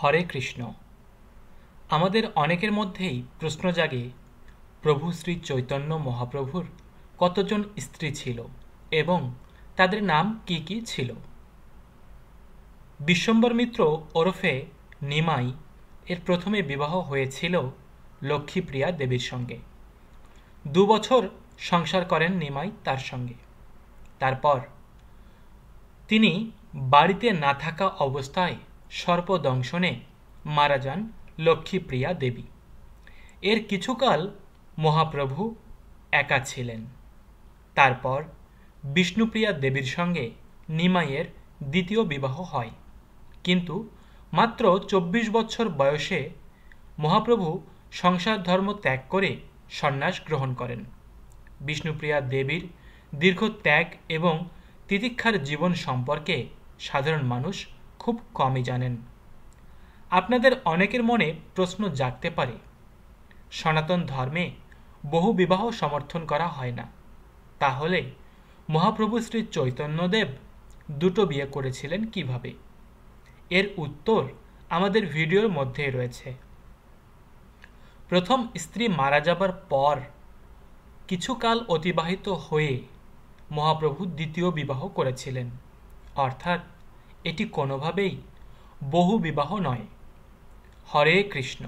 হরে কৃষ্ণ আমাদের অনেকের মধ্যেই প্রশ্ন জাগে প্রভু শ্রী চৈতন্য মহাপ্রভুর কতজন স্ত্রী ছিল এবং তাদের নাম কি কি ছিল বিশ্বম্বর মিত্র ওরফে নিমাই এর প্রথমে বিবাহ হয়েছিল লক্ষ্মীপ্রিয়া দেবীর সঙ্গে দু বছর সংসার করেন নিমাই তার সঙ্গে তারপর তিনি বাড়িতে না থাকা অবস্থায় সর্পদংশনে মারা যান লক্ষ্মীপ্রিয়া দেবী এর কিছুকাল মহাপ্রভু একা ছিলেন তারপর বিষ্ণুপ্রিয়া দেবীর সঙ্গে নিমাইয়ের দ্বিতীয় বিবাহ হয় কিন্তু মাত্র চব্বিশ বছর বয়সে মহাপ্রভু সংসার ধর্ম ত্যাগ করে সন্ন্যাস গ্রহণ করেন বিষ্ণুপ্রিয়া দেবীর দীর্ঘ ত্যাগ এবং তিতিক্ষার জীবন সম্পর্কে সাধারণ মানুষ খুব কমই জানেন আপনাদের অনেকের মনে প্রশ্ন জাগতে পারে সনাতন ধর্মে বহু বিবাহ সমর্থন করা হয় না তাহলে মহাপ্রভু শ্রী চৈতন্যদেব দুটো বিয়ে করেছিলেন কিভাবে এর উত্তর আমাদের ভিডিওর মধ্যেই রয়েছে প্রথম স্ত্রী মারা যাবার পর কিছুকাল অতিবাহিত হয়ে মহাপ্রভু দ্বিতীয় বিবাহ করেছিলেন অর্থাৎ এটি কোনোভাবেই বহু বিবাহ নয় হরে কৃষ্ণ